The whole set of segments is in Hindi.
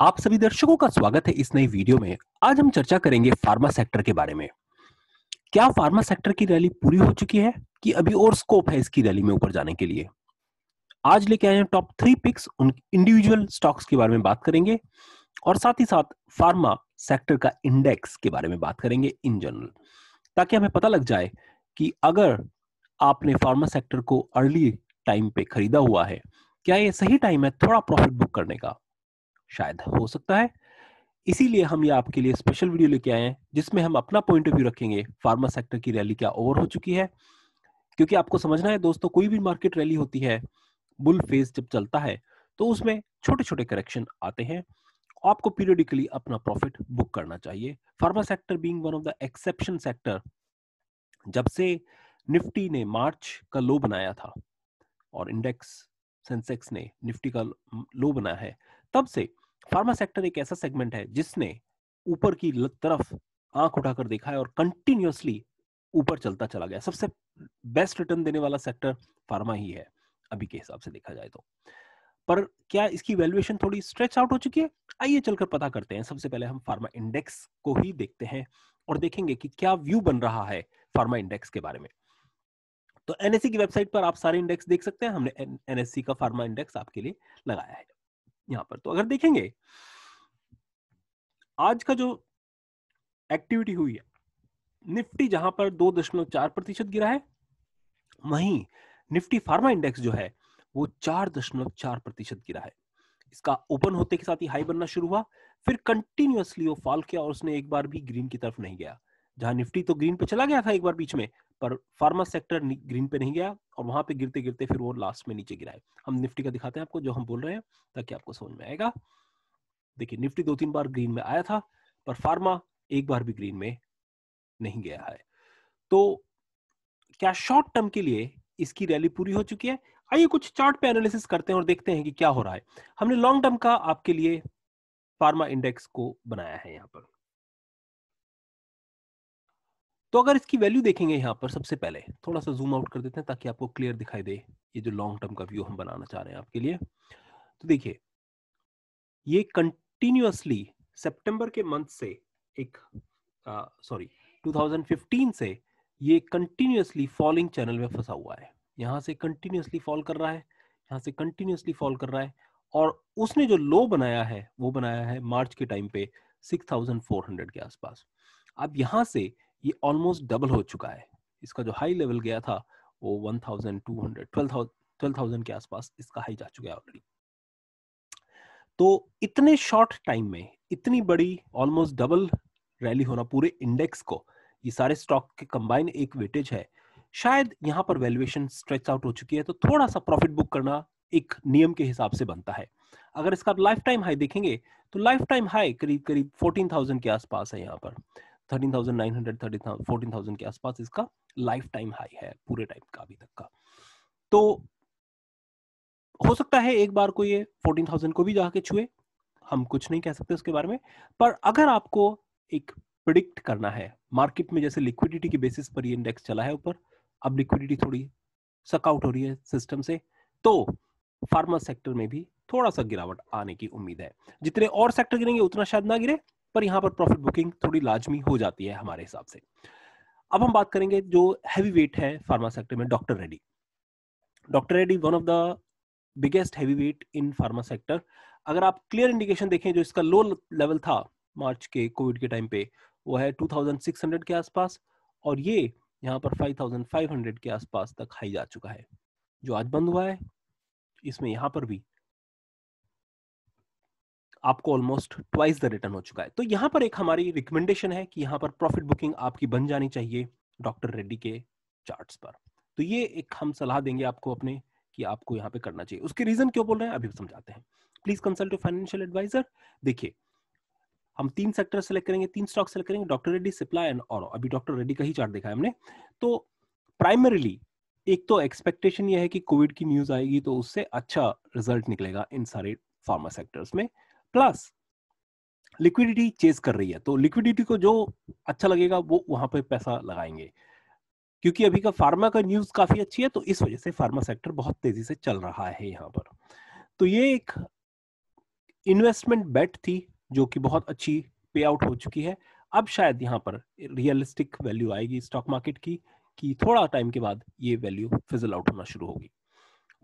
आप सभी दर्शकों का स्वागत है इस नई वीडियो में आज हम चर्चा करेंगे फार्मा सेक्टर के बारे में क्या फार्मा सेक्टर की रैली पूरी हो चुकी है कि अभी और स्कोप है इसकी रैली में ऊपर जाने के लिए आज लेके आए हैं टॉप थ्री पिक्स उन इंडिविजुअल स्टॉक्स के बारे में बात करेंगे और साथ ही साथ फार्मा सेक्टर का इंडेक्स के बारे में बात करेंगे इन जनरल ताकि हमें पता लग जाए कि अगर आपने फार्मा सेक्टर को अर्ली टाइम पे खरीदा हुआ है क्या ये सही टाइम है थोड़ा प्रॉफिट बुक करने का शायद हो सकता है इसीलिए हम ये आपके लिए स्पेशल वीडियो लेके आए हैं जिसमें हम अपना पॉइंट ऑफ व्यू रखेंगे फार्मा सेक्टर की रैली क्या ओवर हो चुकी है क्योंकि आपको समझना है दोस्तों कोई भी मार्केट रैली होती है बुल फेज जब चलता है तो उसमें छोटे छोटे करेक्शन आते हैं आपको पीरियडिकली अपना प्रॉफिट बुक करना चाहिए pharma sector being one of the exception sector जब से निफ्टी ने मार्च का लो बनाया था और इंडेक्स सेंसेक्स ने निफ्टी का लो बनाया है तब से फार्मा सेक्टर एक ऐसा सेगमेंट है जिसने ऊपर की तरफ आंख उठाकर देखा है और कंटिन्यूसली ऊपर चलता चला गया सबसे बेस्ट रिटर्न देने वाला सेक्टर फार्मा ही है अभी के हिसाब से देखा जाए तो पर क्या इसकी वैल्यूएशन थोड़ी स्ट्रेच आउट हो चुकी है आइए चलकर पता करते हैं सबसे पहले हम फार्मा इंडेक्स को ही देखते हैं और देखेंगे कि क्या व्यू बन रहा है फार्मा इंडेक्स के बारे में तो एनएससी e की वेबसाइट पर आप सारे इंडेक्स देख सकते हैं हमने एनएससी e का फार्मा इंडेक्स आपके लिए लगाया है यहाँ पर तो अगर देखेंगे आज का जो एक्टिविटी हुई है निफ्टी जहां पर दो दशमलव चार प्रतिशत गिरा है वहीं निफ्टी फार्मा इंडेक्स जो है वो चार दशमलव चार प्रतिशत गिरा है इसका ओपन होते के साथ ही हाई बनना शुरू हुआ फिर कंटिन्यूअसली वो फॉल किया और उसने एक बार भी ग्रीन की तरफ नहीं गया जहां निफ्टी तो ग्रीन पे चला गया था एक बार बीच में पर फार्मा सेक्टर ग्रीन पे नहीं गया और वहां पे गिरते गिरते फिर वो लास्ट में नीचे गिरा है हम निफ्टी का दिखाते हैं आपको जो हम बोल रहे हैं ताकि आपको समझ में आएगा देखिए निफ्टी दो तीन बार ग्रीन में आया था पर फार्मा एक बार भी ग्रीन में नहीं गया है तो क्या शॉर्ट टर्म के लिए इसकी रैली पूरी हो चुकी है आइए कुछ चार्ट पे एनालिसिस करते हैं और देखते हैं कि क्या हो रहा है हमने लॉन्ग टर्म का आपके लिए फार्मा इंडेक्स को बनाया है यहाँ पर तो अगर इसकी वैल्यू देखेंगे यहाँ पर सबसे पहले थोड़ा सा जूम आउट कर देते हैं ताकि आपको क्लियर दिखाई दे ये जो लॉन्ग टर्म का व्यू हम बनाना चाह रहे हैं आपके लिए तो देखिए ये कंटिन्यूसली सितंबर के मंथ से एक सॉरी 2015 से ये कंटिन्यूसली फॉलिंग चैनल में फंसा हुआ है यहाँ से कंटिन्यूसली फॉल कर रहा है यहाँ से कंटिन्यूसली फॉल कर रहा है और उसने जो लो बनाया है वो बनाया है मार्च के टाइम पे 6400 के आसपास अब यहाँ से ये ऑलमोस्ट डबल हो चुका है इसका जो हाई लेवल गया था वो 1200 12000 के आसपास इसका हाई जा चुका है ऑलरेडी तो इतने शॉर्ट टाइम में इतनी बड़ी ऑलमोस्ट डबल रैली होना पूरे इंडेक्स को ये सारे स्टॉक के कंबाइन एक वेटेज है शायद यहाँ पर वैल्यूएशन स्ट्रेच आउट हो चुकी है तो थोड़ा सा प्रॉफिट बुक करना एक नियम के हिसाब से बनता है अगर इसका लाइफ टाइम हाई देखेंगे तो लाइफ टाइम हाई करीब करीब 14,000 के आसपास है यहाँ पर 14,000 के आसपास इसका लाइफ टाइम हाई है पूरे टाइम का अभी तक का तो हो सकता है एक बार को ये 14,000 को भी जाके छुए हम कुछ नहीं कह सकते उसके बारे में पर अगर आपको एक प्रिडिक्ट करना है मार्केट में जैसे लिक्विडिटी के बेसिस पर ये इंडेक्स चला है ऊपर अब लिक्विडिटी थोड़ी सकआउट हो रही है सिस्टम से तो फार्मा सेक्टर में भी थोड़ा सा गिरावट आने की उम्मीद है जितने और सेक्टर गिरेंगे उतना शायद ना गिरे पर यहाँ पर प्रॉफिट बुकिंग थोड़ी लाजमी हो जाती है हमारे हिसाब से अब हम बात करेंगे जो हैवी वेट है फार्मा सेक्टर में doctor Reddy doctor Reddy one of the biggest heavy weight in pharma sector अगर आप क्लियर इंडिकेशन देखें जो इसका लो लेवल था मार्च के कोविड के टाइम पे वो है 2600 के आसपास और ये यहाँ पर 5500 के आसपास तक हाई जा चुका है जो आज बंद हुआ है इसमें यहाँ पर भी आपको ऑलमोस्ट ट्वाइस द रिटर्न हो चुका है तो यहाँ पर एक हमारी रिकमेंडेशन है कि यहाँ पर प्रॉफिट बुकिंग आपकी बन जानी चाहिए डॉक्टर रेड्डी के चार्ट्स पर तो ये एक हम सलाह देंगे आपको अपने कि आपको यहाँ पे करना चाहिए उसके रीजन क्यों बोल रहे हैं अभी समझाते हैं प्लीज कंसल्ट फाइनेंशियल एडवाइजर देखिए हम तीन सेक्टर सेलेक्ट करेंगे तीन स्टॉक सेलेक्ट करेंगे डॉक्टर रेड्डी सिप्ला एंड और अभी डॉक्टर रेड्डी का ही चार्ट देखा है हमने तो प्राइमरीली एक तो एक्सपेक्टेशन ये है कि कोविड की न्यूज आएगी तो उससे अच्छा रिजल्ट निकलेगा इन सारे फार्मा सेक्टर्स में प्लस लिक्विडिटी चेज कर रही है तो लिक्विडिटी को जो अच्छा लगेगा वो वहां पे पैसा लगाएंगे क्योंकि अभी का फार्मा का न्यूज काफी अच्छी है तो इस वजह से फार्मा सेक्टर बहुत तेजी से चल रहा है यहाँ पर तो ये एक इन्वेस्टमेंट बेट थी जो कि बहुत अच्छी पे आउट हो चुकी है अब शायद यहाँ पर रियलिस्टिक वैल्यू आएगी स्टॉक मार्केट की कि थोड़ा टाइम के बाद ये वैल्यू फिजल आउट होना शुरू होगी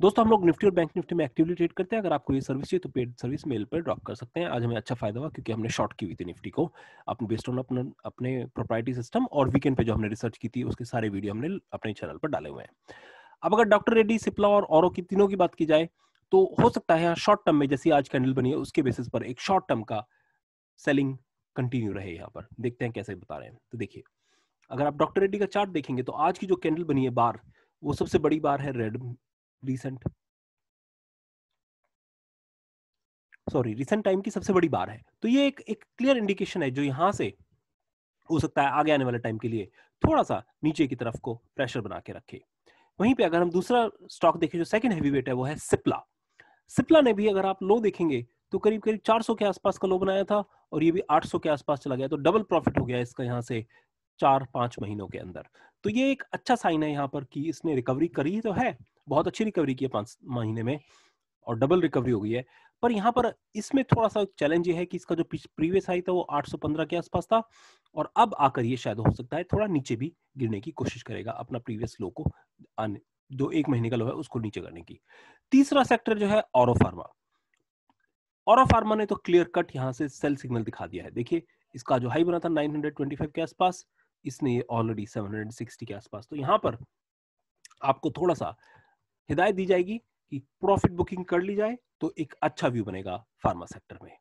दोस्तों हम लोग निफ्टी और बैंक निफ्टी में एक्टिवली ट्रेड करते हैं अगर आपको ये सर्विस चाहिए तो पेड सर्विस मेल पर ड्रॉप कर सकते हैं आज हमें अच्छा फायदा हुआ क्योंकि हमने शॉर्ट की हुई थी निफ्टी को अपने बेस्ड ऑन अपने अपने प्रोपर्टी सिस्टम और वीकेंड पे जो हमने रिसर्च की थी उसके सारे वीडियो हमने अपने चैनल पर डाले हुए हैं अब अगर डॉक्टर रेड्डी सिप्ला और औरों की तीनों की बात की जाए तो हो सकता है शॉर्ट टर्म में जैसी आज कैंडल बनी है उसके बेसिस पर एक शॉर्ट टर्म का सेलिंग कंटिन्यू रहे यहाँ पर देखते हैं कैसे बता रहे हैं तो देखिए अगर आप डॉक्टर रेड्डी का चार्ट देखेंगे तो आज की जो कैंडल बनी है बार वो सबसे बड़ी बार है red recent sorry recent time की सबसे बड़ी बार है तो ये एक एक क्लियर इंडिकेशन है जो यहां से हो सकता है आगे आने वाले टाइम के लिए थोड़ा सा नीचे की तरफ को प्रेशर बना के रखे वहीं पे अगर हम दूसरा स्टॉक देखें जो सेकंड हैवी वेट है वो है सिप्ला सिप्ला ने भी अगर आप लो देखेंगे तो करीब करीब 400 के आसपास का लो बनाया था और ये भी 800 के आसपास चला गया तो डबल प्रॉफिट हो गया इसका यहाँ से चार पांच महीनों के अंदर तो ये एक अच्छा साइन है यहाँ पर कि इसने रिकवरी करी तो है बहुत अच्छी रिकवरी की है पांच महीने में और डबल रिकवरी हो गई है पर यहाँ पर इसमें थोड़ा सा चैलेंज ये है कि इसका जो प्रीवियस हाई था वो 815 के आसपास था और अब आकर ये शायद हो सकता है थोड़ा नीचे भी गिरने की कोशिश करेगा अपना प्रीवियस लो को आने जो एक महीने का लो है उसको नीचे करने की तीसरा सेक्टर जो है और फार्मा और फार्मा ने तो क्लियर कट यहाँ से सेल सिग्नल दिखा दिया है देखिए इसका जो हाई बना था नाइन के आसपास इसने ऑलरेडी 760 के आसपास तो यहाँ पर आपको थोड़ा सा हिदायत दी जाएगी कि प्रॉफिट बुकिंग कर ली जाए तो एक अच्छा व्यू बनेगा फार्मा सेक्टर में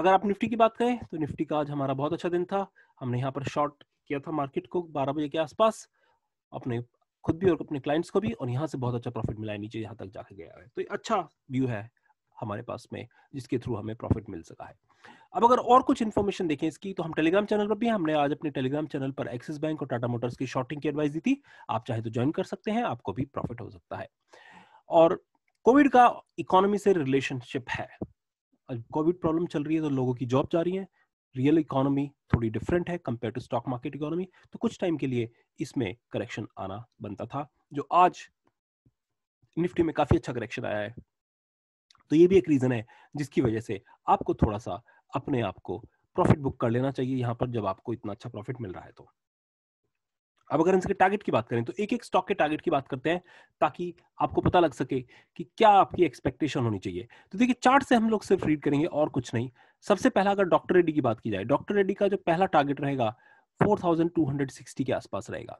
अगर आप निफ्टी की बात करें तो निफ्टी का आज हमारा बहुत अच्छा दिन था हमने यहाँ पर शॉर्ट किया था मार्केट को 12 बजे के आसपास अपने खुद भी और अपने क्लाइंट्स को भी और यहाँ से बहुत अच्छा प्रॉफिट मिला है नीचे यहाँ तक जाके गया है तो अच्छा व्यू है हमारे पास में जिसके थ्रू हमें प्रॉफिट मिल सका है अब अगर और कुछ इन्फॉर्मेशन देखें इसकी तो हम टेलीग्राम चैनल पर भी हमने आज अपने टेलीग्राम चैनल पर एक्सिस बैंक और टाटा मोटर्स की शॉर्टिंग की एडवाइस दी थी आप चाहे तो ज्वाइन कर सकते हैं आपको भी प्रॉफिट हो सकता है और कोविड का इकोनॉमी से रिलेशनशिप है कोविड प्रॉब्लम चल रही है तो लोगों की जॉब जा रही है रियल इकोनॉमी थोड़ी डिफरेंट है compare to stock market economy तो कुछ टाइम के लिए इसमें करेक्शन आना बनता था जो आज निफ्टी में काफी अच्छा करेक्शन आया है तो ये भी एक रीजन है जिसकी वजह से आपको थोड़ा सा अपने आप को प्रॉफिट बुक कर लेना चाहिए यहाँ पर जब आपको इतना अच्छा प्रॉफिट मिल रहा है तो अब अगर इनके टारगेट की बात करें तो एक एक स्टॉक के टारगेट की बात करते हैं ताकि आपको पता लग सके कि क्या आपकी एक्सपेक्टेशन होनी चाहिए तो देखिए चार्ट से हम लोग सिर्फ रीड करेंगे और कुछ नहीं सबसे पहला अगर डॉक्टर रेड्डी की बात की जाए डॉक्टर रेड्डी का जो पहला टारगेट रहेगा फोर के आसपास रहेगा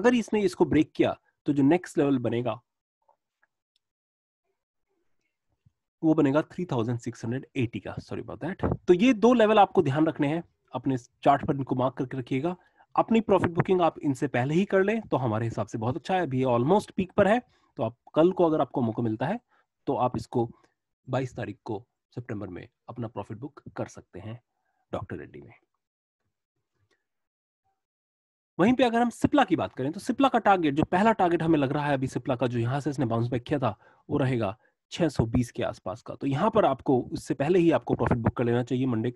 अगर इसने इसको ब्रेक किया तो जो नेक्स्ट लेवल बनेगा वो बनेगा 3680 का सॉरी अबाउट दैट तो ये दो लेवल आपको ध्यान रखने हैं अपने चार्ट पर इनको मार्क करके रखिएगा अपनी प्रॉफिट बुकिंग आप इनसे पहले ही कर लें तो हमारे हिसाब से बहुत अच्छा है अभी ऑलमोस्ट पीक पर है तो आप कल को अगर आपको मौका मिलता है तो आप इसको 22 तारीख को सितंबर में अपना प्रॉफिट बुक कर सकते हैं डॉक्टर रेड्डी में वहीं पे अगर हम सिप्ला की बात करें तो सिप्ला का टारगेट जो पहला टारगेट हमें लग रहा है अभी सिप्ला का जो यहां से इसने बाउंस बैक किया था वो रहेगा 620 के आसपास का तो यहाँ पर आपको उससे पहले ही आपको प्रॉफिट बुक कर लेना चाहिए मंडे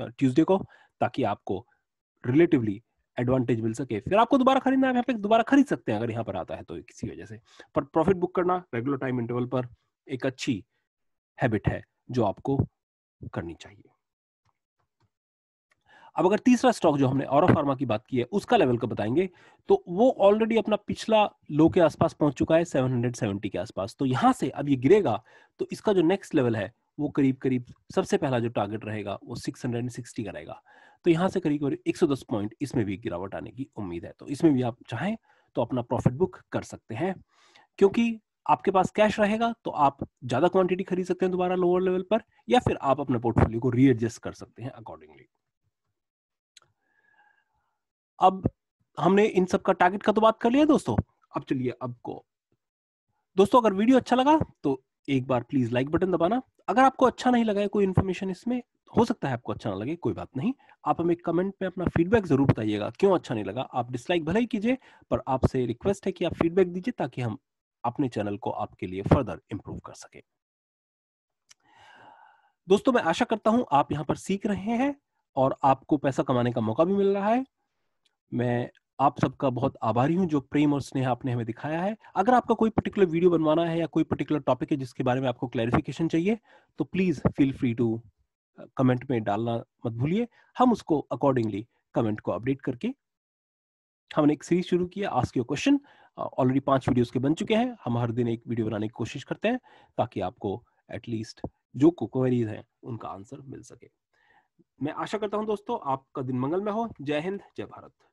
ट्यूसडे को ताकि आपको रिलेटिवली एडवांटेज मिल सके फिर आपको दोबारा खरीदना है यहाँ पे दोबारा खरीद सकते हैं अगर यहाँ पर आता है तो किसी वजह से पर प्रॉफिट बुक करना रेगुलर टाइम इंटरवल पर एक अच्छी हैबिट है जो आपको करनी चाहिए अब अगर तीसरा स्टॉक जो हमने और फार्मा की बात की है उसका लेवल को बताएंगे तो वो ऑलरेडी अपना पिछला लो के आसपास पहुंच चुका है 770 के आसपास तो यहाँ से अब ये गिरेगा तो इसका जो नेक्स्ट लेवल है वो करीब करीब सबसे पहला जो टारगेट रहेगा वो 660 का रहेगा तो यहाँ से करीब करीब 110 पॉइंट इसमें भी गिरावट आने की उम्मीद है तो इसमें भी आप चाहें तो अपना प्रॉफिट बुक कर सकते हैं क्योंकि आपके पास कैश रहेगा तो आप ज्यादा क्वांटिटी खरीद सकते हैं दोबारा लोअर लेवल पर या फिर आप अपने पोर्टफोलियो को रीएडजस्ट कर सकते हैं अकॉर्डिंगली अब हमने इन सब का टारगेट का तो बात कर लिया दोस्तों अब चलिए अब को दोस्तों अगर वीडियो अच्छा लगा तो एक बार प्लीज लाइक बटन दबाना अगर आपको अच्छा नहीं लगा है कोई इन्फॉर्मेशन इसमें हो सकता है आपको अच्छा ना लगे कोई बात नहीं आप हमें कमेंट में अपना फीडबैक जरूर बताइएगा क्यों अच्छा नहीं लगा आप डिसलाइक भले ही कीजिए पर आपसे रिक्वेस्ट है कि आप फीडबैक दीजिए ताकि हम अपने चैनल को आपके लिए फर्दर इंप्रूव कर सके दोस्तों मैं आशा करता हूं आप यहां पर सीख रहे हैं और आपको पैसा कमाने का मौका भी मिल रहा है मैं आप सबका बहुत आभारी हूँ जो प्रेम और स्नेह आपने हमें दिखाया है अगर आपका कोई पर्टिकुलर वीडियो बनवाना है या कोई पर्टिकुलर टॉपिक है जिसके बारे में आपको क्लैरिफिकेशन चाहिए तो please feel free to comment में डालना मत भूलिए हम उसको अकॉर्डिंगली कमेंट को अपडेट करके हमने एक सीरीज शुरू किया आज आस्क योर क्वेश्चन ऑलरेडी पांच वीडियोस के बन चुके हैं हम हर दिन एक वीडियो बनाने की कोशिश करते हैं ताकि आपको एटलीस्ट जो क्वेरीज हैं उनका आंसर मिल सके मैं आशा करता हूं दोस्तों आपका दिन मंगल हो जय हिंद जय भारत